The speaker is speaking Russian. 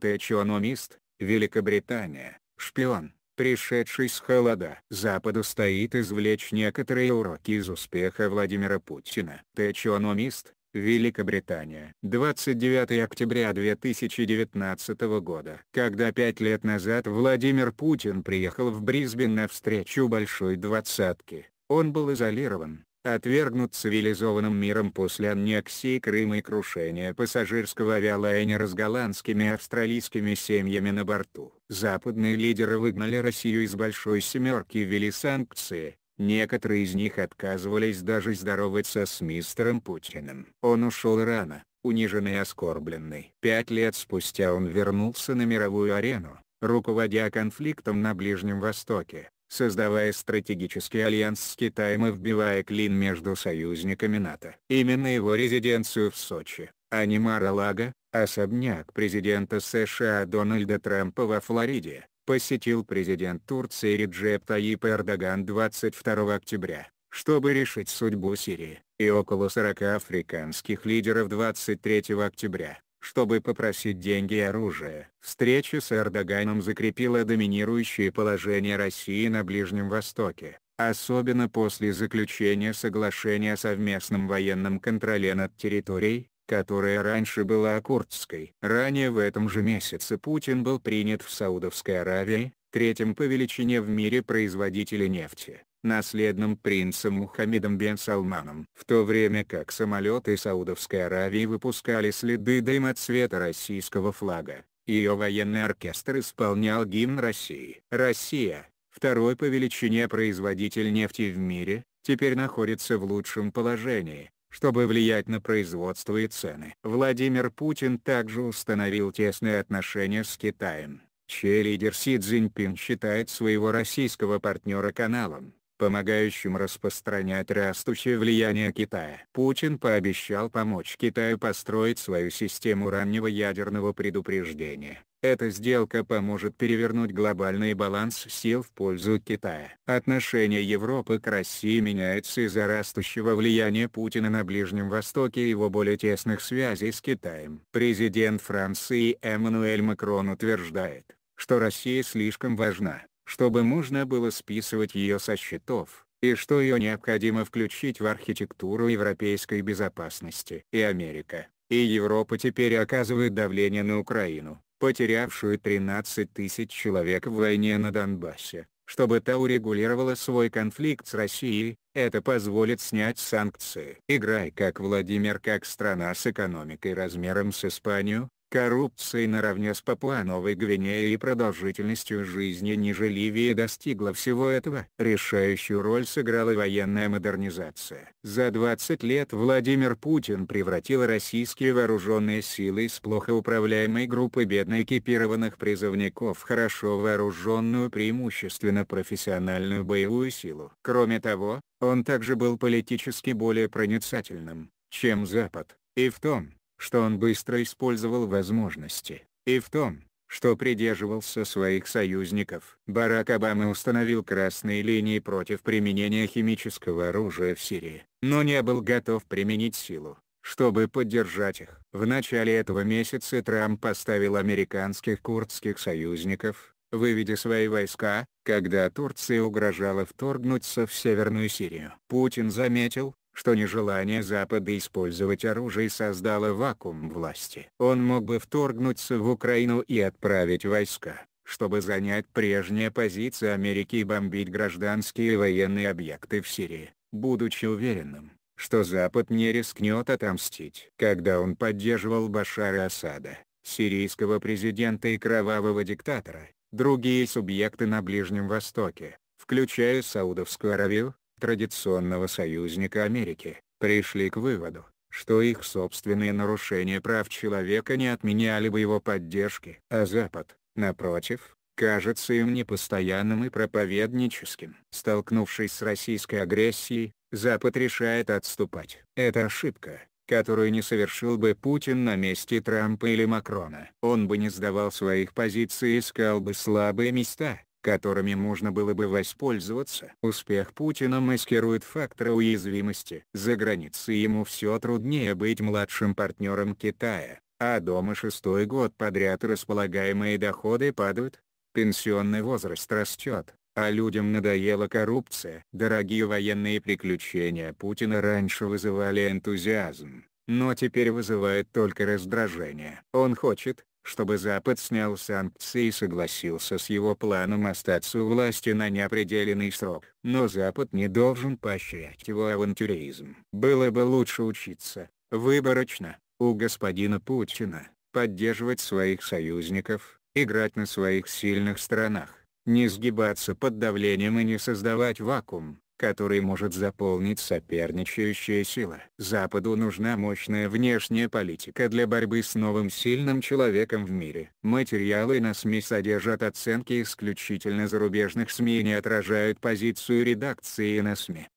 Ты Великобритания, шпион, пришедший с холода. Западу стоит извлечь некоторые уроки из успеха Владимира Путина. Ты Великобритания. 29 октября 2019 года. Когда пять лет назад Владимир Путин приехал в Брисбен на встречу Большой Двадцатки, он был изолирован, отвергнут цивилизованным миром после аннексии Крыма и крушения пассажирского авиалайнера с голландскими и австралийскими семьями на борту. Западные лидеры выгнали Россию из Большой Семерки и ввели санкции, некоторые из них отказывались даже здороваться с мистером Путиным. Он ушел рано, униженный и оскорбленный. Пять лет спустя он вернулся на мировую арену, руководя конфликтом на Ближнем Востоке создавая стратегический альянс с Китаем и вбивая клин между союзниками НАТО. Именно его резиденцию в Сочи, а не Мара-Лага, особняк президента США Дональда Трампа во Флориде, посетил президент Турции Реджеп Таип Эрдоган 22 октября, чтобы решить судьбу Сирии, и около 40 африканских лидеров 23 октября чтобы попросить деньги и оружие. Встреча с Эрдоганом закрепила доминирующее положение России на Ближнем Востоке, особенно после заключения соглашения о совместном военном контроле над территорией, которая раньше была курдской. Ранее в этом же месяце Путин был принят в Саудовской Аравии, третьим по величине в мире производителя нефти наследным принцем Мухаммедом бен Салманом. В то время как самолеты Саудовской Аравии выпускали следы дыма цвета российского флага, ее военный оркестр исполнял гимн России. Россия, второй по величине производитель нефти в мире, теперь находится в лучшем положении, чтобы влиять на производство и цены. Владимир Путин также установил тесные отношения с Китаем, чей лидер Си Цзиньпин считает своего российского партнера каналом помогающим распространять растущее влияние Китая. Путин пообещал помочь Китаю построить свою систему раннего ядерного предупреждения. Эта сделка поможет перевернуть глобальный баланс сил в пользу Китая. Отношение Европы к России меняется из-за растущего влияния Путина на Ближнем Востоке и его более тесных связей с Китаем. Президент Франции Эммануэль Макрон утверждает, что Россия слишком важна чтобы можно было списывать ее со счетов, и что ее необходимо включить в архитектуру европейской безопасности. И Америка, и Европа теперь оказывают давление на Украину, потерявшую 13 тысяч человек в войне на Донбассе, чтобы та урегулировала свой конфликт с Россией, это позволит снять санкции. Играй как Владимир как страна с экономикой размером с Испанию, Коррупция наравне с Папуа-Новой Гвинеей и продолжительностью жизни ниже Ливии достигла всего этого. Решающую роль сыграла военная модернизация. За 20 лет Владимир Путин превратил российские вооруженные силы из плохо управляемой группы бедно экипированных призывников в хорошо вооруженную преимущественно профессиональную боевую силу. Кроме того, он также был политически более проницательным, чем Запад, и в том, что он быстро использовал возможности, и в том, что придерживался своих союзников. Барак Обама установил красные линии против применения химического оружия в Сирии, но не был готов применить силу, чтобы поддержать их. В начале этого месяца Трамп поставил американских курдских союзников, выведя свои войска, когда Турция угрожала вторгнуться в Северную Сирию. Путин заметил, что нежелание Запада использовать оружие создало вакуум власти. Он мог бы вторгнуться в Украину и отправить войска, чтобы занять прежние позиции Америки и бомбить гражданские и военные объекты в Сирии, будучи уверенным, что Запад не рискнет отомстить. Когда он поддерживал Башара Асада, сирийского президента и кровавого диктатора, другие субъекты на Ближнем Востоке, включая Саудовскую Аравию, традиционного союзника Америки, пришли к выводу, что их собственные нарушения прав человека не отменяли бы его поддержки. А Запад, напротив, кажется им непостоянным и проповедническим. Столкнувшись с российской агрессией, Запад решает отступать. Это ошибка, которую не совершил бы Путин на месте Трампа или Макрона. Он бы не сдавал своих позиций и искал бы слабые места которыми можно было бы воспользоваться. Успех Путина маскирует факторы уязвимости. За границей ему все труднее быть младшим партнером Китая, а дома шестой год подряд располагаемые доходы падают, пенсионный возраст растет, а людям надоела коррупция. Дорогие военные приключения Путина раньше вызывали энтузиазм, но теперь вызывает только раздражение. Он хочет, чтобы Запад снял санкции и согласился с его планом остаться у власти на неопределенный срок. Но Запад не должен поощрять его авантюризм. Было бы лучше учиться, выборочно, у господина Путина, поддерживать своих союзников, играть на своих сильных сторонах, не сгибаться под давлением и не создавать вакуум, который может заполнить соперничающая сила. Западу нужна мощная внешняя политика для борьбы с новым сильным человеком в мире. Материалы на СМИ содержат оценки исключительно зарубежных СМИ и не отражают позицию редакции на СМИ.